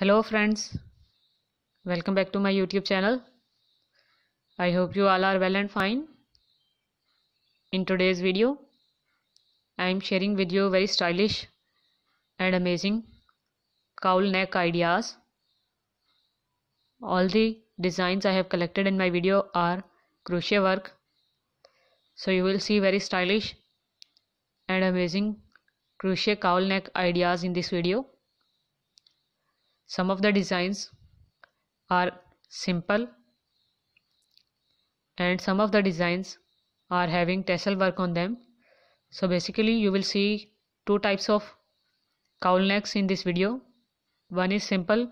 hello friends welcome back to my youtube channel i hope you all are well and fine in today's video i am sharing with you very stylish and amazing cowl neck ideas all the designs i have collected in my video are crochet work so you will see very stylish and amazing crochet cowl neck ideas in this video some of the designs are simple and some of the designs are having tassel work on them so basically you will see two types of cowl necks in this video one is simple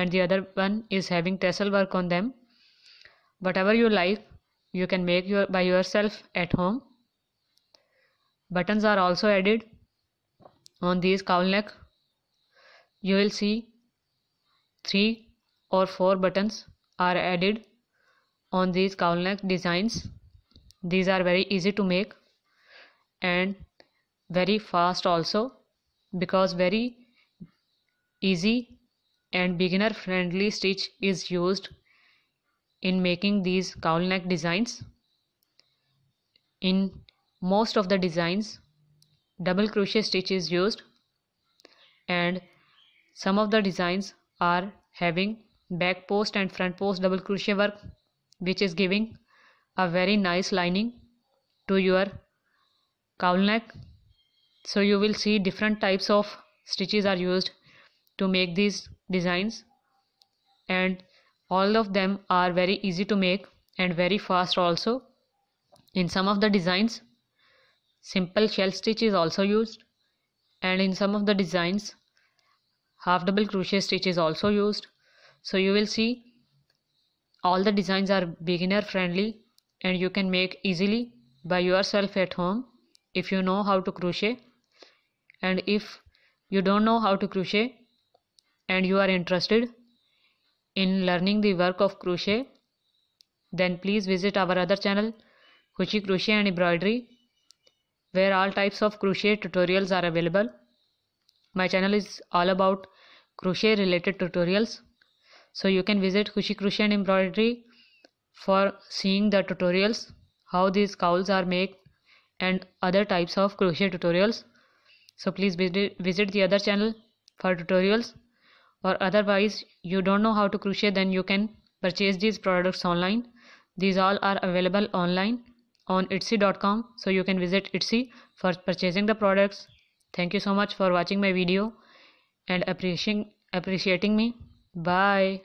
and the other one is having tassel work on them whatever you like you can make your by yourself at home buttons are also added on these cowl neck you will see three or four buttons are added on these cowneck designs these are very easy to make and very fast also because very easy and beginner friendly stitch is used in making these cowl neck designs in most of the designs double crochet stitch is used and some of the designs are having back post and front post double crochet work which is giving a very nice lining to your cowl neck so you will see different types of stitches are used to make these designs and all of them are very easy to make and very fast also in some of the designs simple shell stitch is also used and in some of the designs half double crochet stitch is also used so you will see all the designs are beginner friendly and you can make easily by yourself at home if you know how to crochet and if you don't know how to crochet and you are interested in learning the work of crochet then please visit our other channel Kuchi Crochet and Embroidery where all types of crochet tutorials are available my channel is all about crochet related tutorials so you can visit Kushi Crochet and Embroidery for seeing the tutorials how these cowls are made and other types of crochet tutorials so please visit the other channel for tutorials or otherwise you don't know how to crochet then you can purchase these products online these all are available online on etsy.com so you can visit etsy for purchasing the products Thank you so much for watching my video and appreciating appreciating me. Bye.